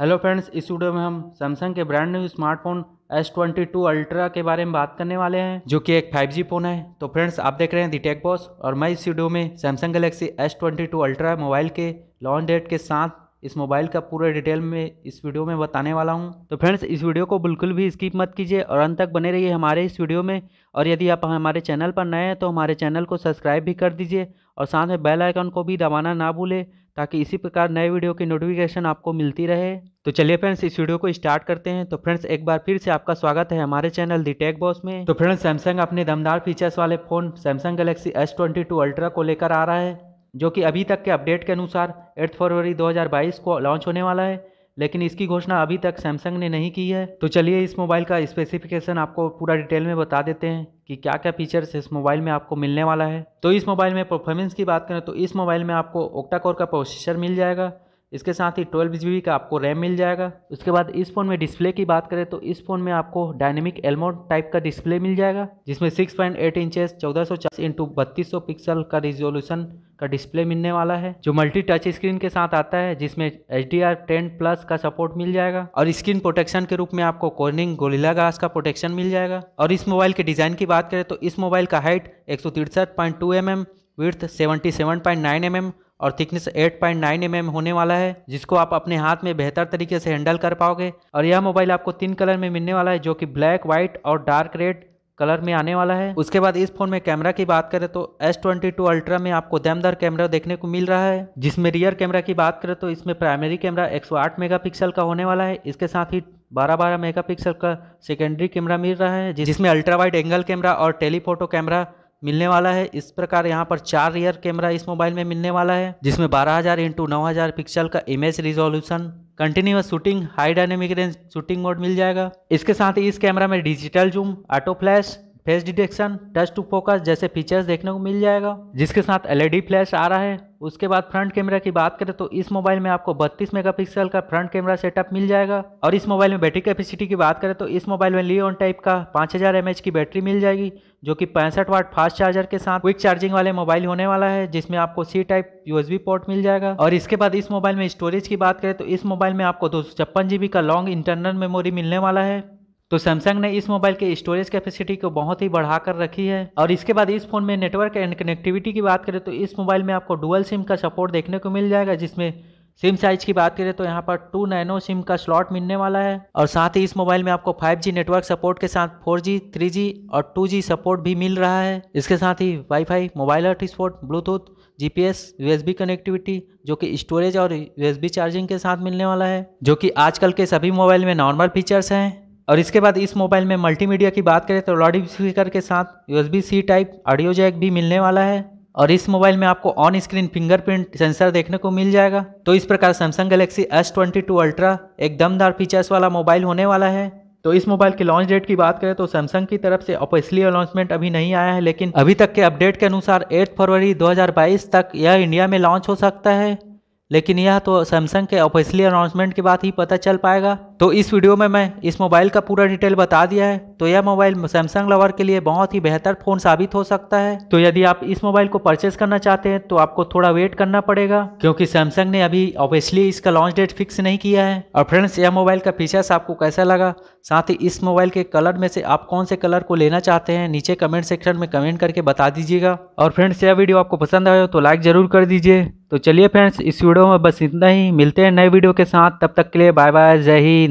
hello friends इस video में हम सैमसंग के brand new smartphone S22 ultra के बारे में बात करने वाले हैं जो कि एक 5G फ़ोन है तो फ्रेंड्स आप देख रहे हैं दी टेक बॉस और मैं इस वीडियो में Samsung Galaxy S22 ultra mobile के लॉन्च डेट के साथ इस मोबाइल का पूरे डिटेल में इस वीडियो में बताने वाला हूँ तो फ्रेंड्स इस वीडियो को बिल्कुल भी स्किप मत कीजिए और अंत तक बने रहिए हमारे इस वीडियो में और यदि आप हमारे चैनल पर नए हैं तो हमारे चैनल को सब्सक्राइब भी कर दीजिए और साथ में बेल आइकन को भी दबाना ना भूलें ताकि इसी प्रकार नए वीडियो की नोटिफिकेशन आपको मिलती रहे तो चलिए फ्रेंड्स इस वीडियो को स्टार्ट करते हैं तो फ्रेंड्स एक बार फिर से आपका स्वागत है हमारे चैनल दी टेक बॉस में तो फ्रेंड्स सैमसंग अपने दमदार फीचर्स वाले phone Samsung Galaxy S twenty two Ultra को लेकर आ रहा है जो कि अभी तक के अपडेट के अनुसार एट्थ फरवरी दो को लॉन्च होने वाला है लेकिन इसकी घोषणा अभी तक सैमसंग ने नहीं की है तो चलिए इस मोबाइल का स्पेसिफिकेशन आपको पूरा डिटेल में बता देते हैं कि क्या क्या फीचर्स इस मोबाइल में आपको मिलने वाला है तो इस मोबाइल में परफॉर्मेंस की बात करें तो इस मोबाइल में आपको ओक्टा कोर का प्रोसेसर मिल जाएगा इसके साथ ही ट्वेल्व जी का आपको रैम मिल जाएगा उसके बाद इस फ़ोन में डिस्प्ले की बात करें तो इस फ़ोन में आपको डायनेमिक एलमोड टाइप का डिस्प्ले मिल जाएगा जिसमें सिक्स पॉइंट एट इंचेस चौदह सौ इंटू बत्तीस सौ पिक्सल का रिजोल्यूशन का डिस्प्ले मिलने वाला है जो मल्टी टच स्क्रीन के साथ आता है जिसमें H D R ten plus का सपोर्ट मिल जाएगा और स्क्रीन प्रोटेक्शन के रूप में आपको कॉर्निंग गोलिला ग्लास का प्रोटेक्शन मिल जाएगा और इस मोबाइल के डिज़ाइन की बात करें तो इस मोबाइल का हाइट एक सौ तिरसठ point two M M with seventy seven point nine M M और थिकनेस 8.9 पॉइंट mm होने वाला है जिसको आप अपने हाथ में बेहतर तरीके से हैंडल कर पाओगे और यह मोबाइल आपको तीन कलर में मिलने वाला है जो कि ब्लैक व्हाइट और डार्क रेड कलर में आने वाला है उसके बाद इस फोन में कैमरा की बात करें तो एस ट्वेंटी टू अल्ट्रा में आपको दमदार कैमरा देखने को मिल रहा है जिसमें रियर कैमरा की बात करें तो इसमें प्राइमरी कैमरा 108 मेगापिक्सल का होने वाला है इसके साथ ही 12-12 मेगापिक्सल का सेकेंडरी कैमरा मिल रहा है जिसमें अल्ट्रा वाइड एंगल कैमरा और टेलीफोटो कैमरा मिलने वाला है इस प्रकार यहाँ पर चार रियर कैमरा इस मोबाइल में मिलने वाला है जिसमें बारह हज़ार इंटू नौ हज़ार पिक्सल का image resolution continuous shooting high dynamic range shooting mode मिल जाएगा इसके साथ ही इस कैमरा में digital zoom auto flash face detection touch to focus जैसे फीचर्स देखने को मिल जाएगा जिसके साथ एलईडी फ्लैश आ रहा है उसके बाद फ्रंट कैमरा की बात करें तो इस मोबाइल में आपको 32 मेगापिक्सल का फ्रंट कैमरा सेटअप मिल जाएगा और इस मोबाइल में बैटरी कैपेसिटी की बात करें तो इस मोबाइल में लियोन ऑन टाइप का 5000 हज़ार की बैटरी मिल जाएगी जो कि पैंसठ वाट फास्ट चार्जर के साथ क्विक चार्जिंग वाले मोबाइल होने वाला है जिसमें आपको सी टाइप यू पोर्ट मिल जाएगा और इसके बाद इस मोबाइल में स्टोरेज की बात करें तो इस मोबाइल में आपको दो सौ का लॉन्ग इंटरनल मेमोरी मिलने वाला है तो सैमसंग ने इस मोबाइल के स्टोरेज कैपेसिटी को बहुत ही बढ़ाकर रखी है और इसके बाद इस फोन में नेटवर्क एंड कनेक्टिविटी की बात करें तो इस मोबाइल में आपको डुअल सिम का सपोर्ट देखने को मिल जाएगा जिसमें सिम साइज की बात करें तो यहाँ पर टू नैनो सिम का स्लॉट मिलने वाला है और साथ ही इस मोबाइल में आपको 5G नेटवर्क सपोर्ट के साथ 4G, 3G और 2G सपोर्ट भी मिल रहा है इसके साथ ही वाईफाई, मोबाइल अर्थ support bluetooth GPS USB connectivity जो कि स्टोरेज और यूएसबी चार्जिंग के साथ मिलने वाला है जो कि आजकल के सभी मोबाइल में नॉर्मल फीचर्स हैं और इसके बाद इस मोबाइल में मल्टीमीडिया की बात करें तो लाउड स्पीकर के साथ USB C type audio jack भी मिलने वाला है और इस मोबाइल में आपको ऑन स्क्रीन फिंगरप्रिंट सेंसर देखने को मिल जाएगा तो इस प्रकार Samsung Galaxy S twenty two ultra एक दमदार फीचर्स वाला मोबाइल होने वाला है तो इस मोबाइल के लॉन्च डेट की बात करें तो सैमसंग की तरफ से ऑफिसली अनाउंसमेंट अभी नहीं आया है लेकिन अभी तक के अपडेट के अनुसार 8 फरवरी 2022 तक यह इंडिया में लॉन्च हो सकता है लेकिन यह तो सैमसंग के ऑफिसली अनाउंसमेंट के बाद ही पता चल पाएगा तो इस वीडियो में मैं इस मोबाइल का पूरा डिटेल बता दिया है तो यह मोबाइल सैमसंग लवर के लिए बहुत ही बेहतर फ़ोन साबित हो सकता है तो यदि आप इस मोबाइल को परचेस करना चाहते हैं तो आपको थोड़ा वेट करना पड़ेगा क्योंकि सैमसंग ने अभी ऑब्वियसली इसका लॉन्च डेट फिक्स नहीं किया है और फ्रेंड्स यह मोबाइल का फीचर्स आपको कैसा लगा साथ ही इस मोबाइल के कलर में से आप कौन से कलर को लेना चाहते हैं नीचे कमेंट सेक्शन में कमेंट करके बता दीजिएगा और फ्रेंड्स यह वीडियो आपको पसंद आयो तो लाइक ज़रूर कर दीजिए तो चलिए फ्रेंड्स इस वीडियो में बस इतना ही मिलते हैं नए वीडियो के साथ तब तक के लिए बाय बाय जय हिंद